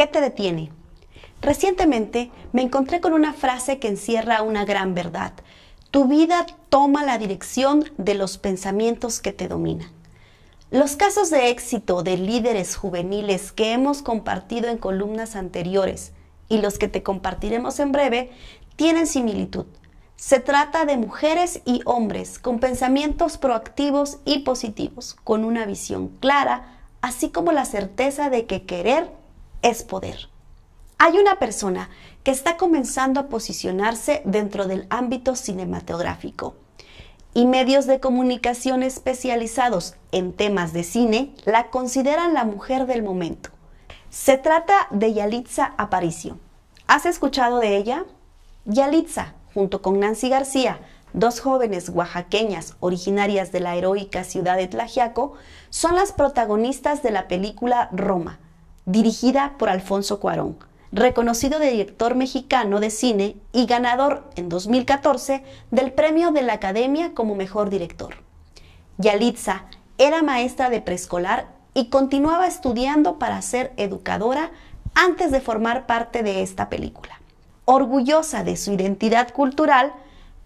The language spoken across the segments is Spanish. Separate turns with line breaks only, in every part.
¿Qué te detiene? Recientemente me encontré con una frase que encierra una gran verdad. Tu vida toma la dirección de los pensamientos que te dominan. Los casos de éxito de líderes juveniles que hemos compartido en columnas anteriores y los que te compartiremos en breve tienen similitud. Se trata de mujeres y hombres con pensamientos proactivos y positivos, con una visión clara, así como la certeza de que querer es poder. Hay una persona que está comenzando a posicionarse dentro del ámbito cinematográfico y medios de comunicación especializados en temas de cine la consideran la mujer del momento. Se trata de Yalitza Aparicio. ¿Has escuchado de ella? Yalitza, junto con Nancy García, dos jóvenes oaxaqueñas originarias de la heroica ciudad de Tlajiaco, son las protagonistas de la película Roma, dirigida por Alfonso Cuarón, reconocido director mexicano de cine y ganador en 2014 del premio de la Academia como mejor director. Yalitza era maestra de preescolar y continuaba estudiando para ser educadora antes de formar parte de esta película. Orgullosa de su identidad cultural,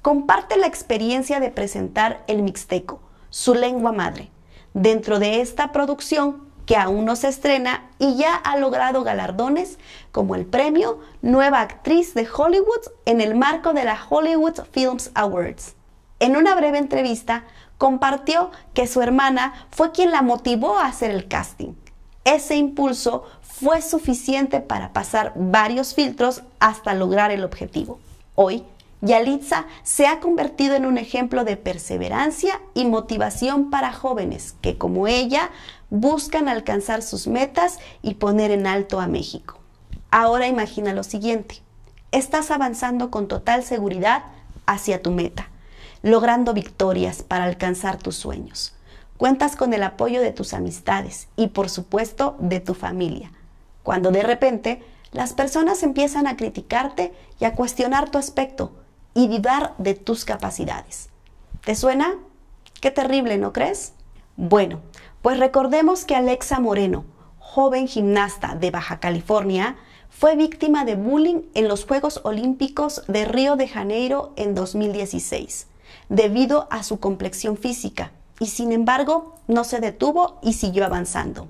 comparte la experiencia de presentar el mixteco, su lengua madre, dentro de esta producción que aún no se estrena y ya ha logrado galardones como el premio Nueva Actriz de Hollywood en el marco de la Hollywood Films Awards. En una breve entrevista compartió que su hermana fue quien la motivó a hacer el casting. Ese impulso fue suficiente para pasar varios filtros hasta lograr el objetivo. Hoy, Yalitza se ha convertido en un ejemplo de perseverancia y motivación para jóvenes que, como ella, buscan alcanzar sus metas y poner en alto a México. Ahora imagina lo siguiente. Estás avanzando con total seguridad hacia tu meta, logrando victorias para alcanzar tus sueños. Cuentas con el apoyo de tus amistades y por supuesto de tu familia. Cuando de repente las personas empiezan a criticarte y a cuestionar tu aspecto y dudar de tus capacidades. ¿Te suena? Qué terrible, ¿no crees? Bueno, pues recordemos que Alexa Moreno, joven gimnasta de Baja California, fue víctima de bullying en los Juegos Olímpicos de Río de Janeiro en 2016, debido a su complexión física, y sin embargo no se detuvo y siguió avanzando.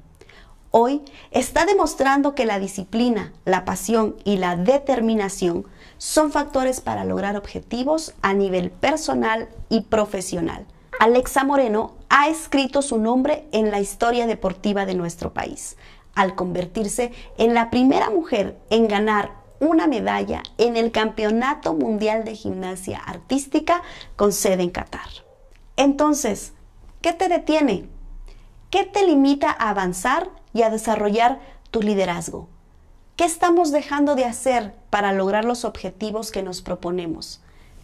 Hoy está demostrando que la disciplina, la pasión y la determinación son factores para lograr objetivos a nivel personal y profesional. Alexa Moreno ha escrito su nombre en la historia deportiva de nuestro país, al convertirse en la primera mujer en ganar una medalla en el Campeonato Mundial de Gimnasia Artística con sede en Qatar. Entonces, ¿qué te detiene? ¿Qué te limita a avanzar y a desarrollar tu liderazgo? ¿Qué estamos dejando de hacer para lograr los objetivos que nos proponemos?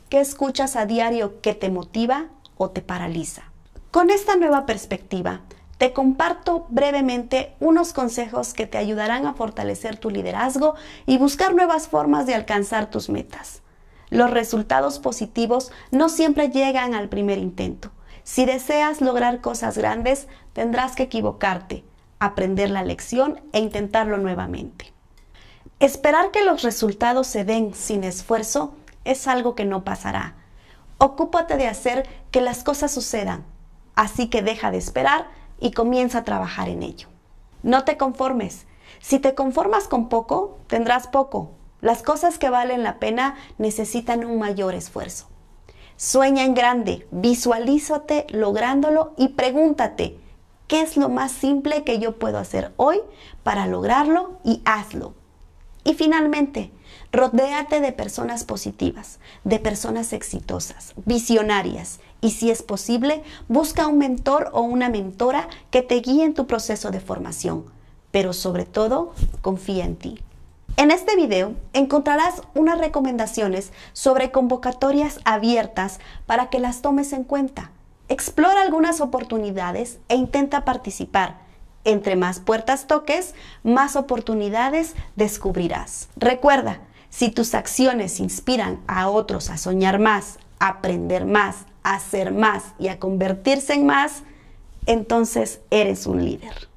¿Qué escuchas a diario que te motiva o te paraliza? Con esta nueva perspectiva, te comparto brevemente unos consejos que te ayudarán a fortalecer tu liderazgo y buscar nuevas formas de alcanzar tus metas. Los resultados positivos no siempre llegan al primer intento. Si deseas lograr cosas grandes, tendrás que equivocarte, aprender la lección e intentarlo nuevamente. Esperar que los resultados se den sin esfuerzo es algo que no pasará. Ocúpate de hacer que las cosas sucedan Así que deja de esperar y comienza a trabajar en ello. No te conformes. Si te conformas con poco, tendrás poco. Las cosas que valen la pena necesitan un mayor esfuerzo. Sueña en grande, visualízate lográndolo y pregúntate, ¿qué es lo más simple que yo puedo hacer hoy para lograrlo? Y hazlo. Y finalmente, rodéate de personas positivas, de personas exitosas, visionarias y si es posible, busca un mentor o una mentora que te guíe en tu proceso de formación, pero sobre todo, confía en ti. En este video encontrarás unas recomendaciones sobre convocatorias abiertas para que las tomes en cuenta. Explora algunas oportunidades e intenta participar entre más puertas toques, más oportunidades descubrirás. Recuerda, si tus acciones inspiran a otros a soñar más, aprender más, a hacer más y a convertirse en más, entonces eres un líder.